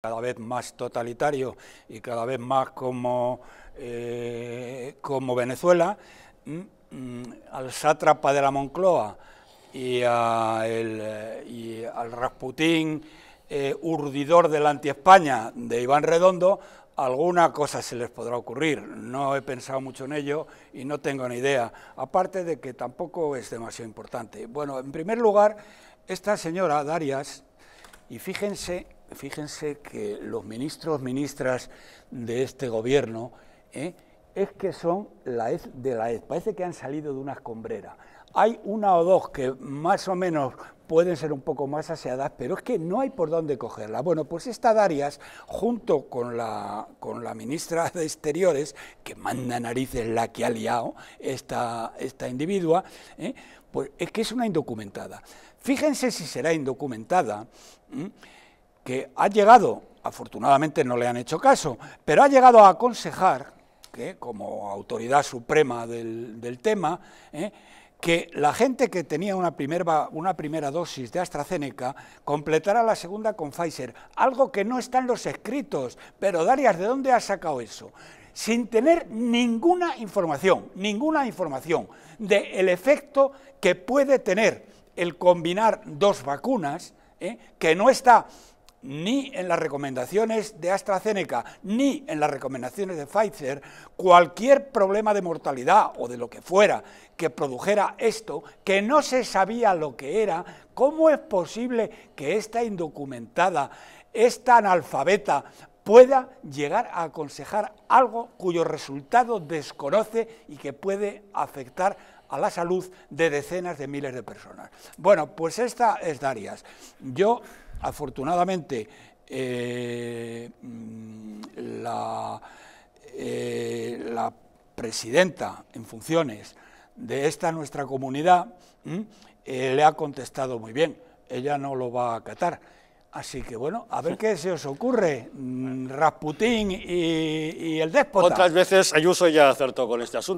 cada vez más totalitario y cada vez más como, eh, como Venezuela, mm, mm, al sátrapa de la Moncloa y, eh, al Rasputín eh, urdidor del la anti-España de Iván Redondo, alguna cosa se les podrá ocurrir. No he pensado mucho en ello y no tengo ni idea, aparte de que tampoco es demasiado importante. Bueno, en primer lugar, esta señora Darias, y fíjense fíjense que los ministros, ministras de este gobierno, ¿eh? es que son la de la Ed, parece que han salido de una escombrera. Hay una o dos que más o menos pueden ser un poco más aseadas, pero es que no hay por dónde cogerla. Bueno, pues esta Darias, junto con la, con la ministra de Exteriores, que manda narices la que ha liado esta, esta individua, ¿eh? pues es que es una indocumentada. Fíjense si será indocumentada que ha llegado, afortunadamente no le han hecho caso, pero ha llegado a aconsejar, que como autoridad suprema del, tema, ¿eh? que la gente que tenía una, una primera dosis de AstraZeneca completara la segunda con Pfizer, algo que no está en los escritos. Pero Darias, ¿de dónde ha sacado eso? Sin tener ninguna información, ninguna información del efecto que puede tener el combinar dos vacunas, ¿eh? que no está ni en las recomendaciones de AstraZeneca, ni en las recomendaciones de Pfizer, cualquier problema de mortalidad o de lo que fuera que produjera esto, que no se sabía lo que era, ¿cómo es posible que esta indocumentada, esta analfabeta, pueda llegar a aconsejar algo cuyo resultado desconoce y que puede afectar a la salud de decenas de miles de personas. Bueno, pues esta es Darias. Yo, afortunadamente, eh, eh, la, presidenta en funciones de esta nuestra comunidad eh, le ha contestado muy bien. Ella no lo va a acatar Así que bueno, a ver qué se os ocurre, mm, Rasputín y, el déspota. Otras veces Ayuso ya acertó con este asunto.